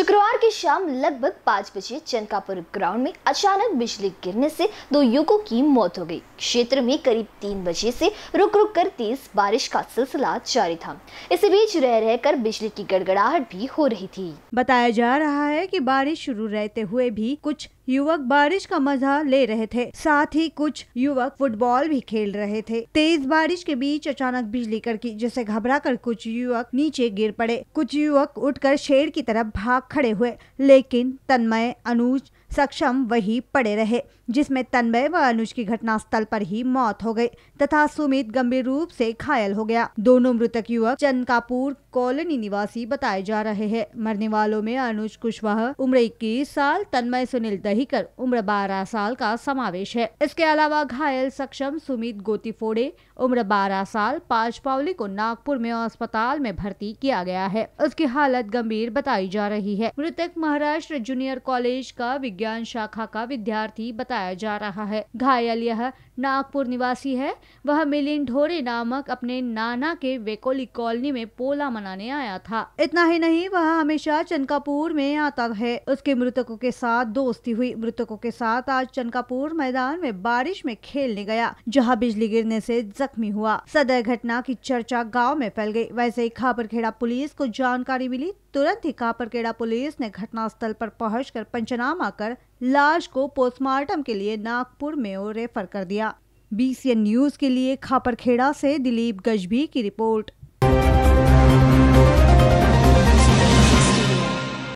शुक्रवार की शाम लगभग पाँच बजे चनकापुर ग्राउंड में अचानक बिजली गिरने से दो युवकों की मौत हो गई क्षेत्र में करीब तीन बजे से रुक रुक कर तेज बारिश का सिलसिला जारी था इसी बीच रह रह कर बिजली की गड़गड़ाहट भी हो रही थी बताया जा रहा है कि बारिश शुरू रहते हुए भी कुछ युवक बारिश का मजा ले रहे थे साथ ही कुछ युवक फुटबॉल भी खेल रहे थे तेज बारिश के बीच अचानक बिजली कड़की जिसे घबरा कर कुछ युवक नीचे गिर पड़े कुछ युवक उठकर शेर की तरफ भाग खड़े हुए लेकिन तन्मय अनुज सक्षम वही पड़े रहे जिसमें तन्मय व अनुज की घटनास्थल पर ही मौत हो गई तथा सुमित गंभीर रूप से घायल हो गया दोनों मृतक युवक चंदकापुर कॉलोनी निवासी बताए जा रहे हैं मरने वालों में अनुज कुशवाहा उम्र इक्कीस साल तन्मय सुनील दहीकर उम्र बारह साल का समावेश है इसके अलावा घायल सक्षम सुमित गोतीफोड़े उम्र बारह साल पांच पावली को नागपुर में अस्पताल में भर्ती किया गया है उसकी हालत गंभीर बताई जा रही है मृतक महाराष्ट्र जूनियर कॉलेज का विज्ञान शाखा का विद्यार्थी बताया जा रहा है घायल यह नागपुर निवासी है वह मिलिन ढोरे नामक अपने नाना के वेकोली कॉलोनी में पोला मनाने आया था इतना ही नहीं वह हमेशा चनकापुर में आता है उसके मृतकों के साथ दोस्ती हुई मृतकों के साथ आज चनकापुर मैदान में बारिश में खेलने गया जहाँ बिजली गिरने से जख्मी हुआ सदर घटना की चर्चा गाँव में फैल गयी वैसे ही खापरखेड़ा पुलिस को जानकारी मिली तुरंत ही कापरकेड़ा पुलिस ने घटनास्थल पर पहुंचकर पंचनामा कर लाश को पोस्टमार्टम के लिए नागपुर में रेफर कर दिया बीसीएन न्यूज के लिए खापरखेड़ा से दिलीप गजबी की रिपोर्ट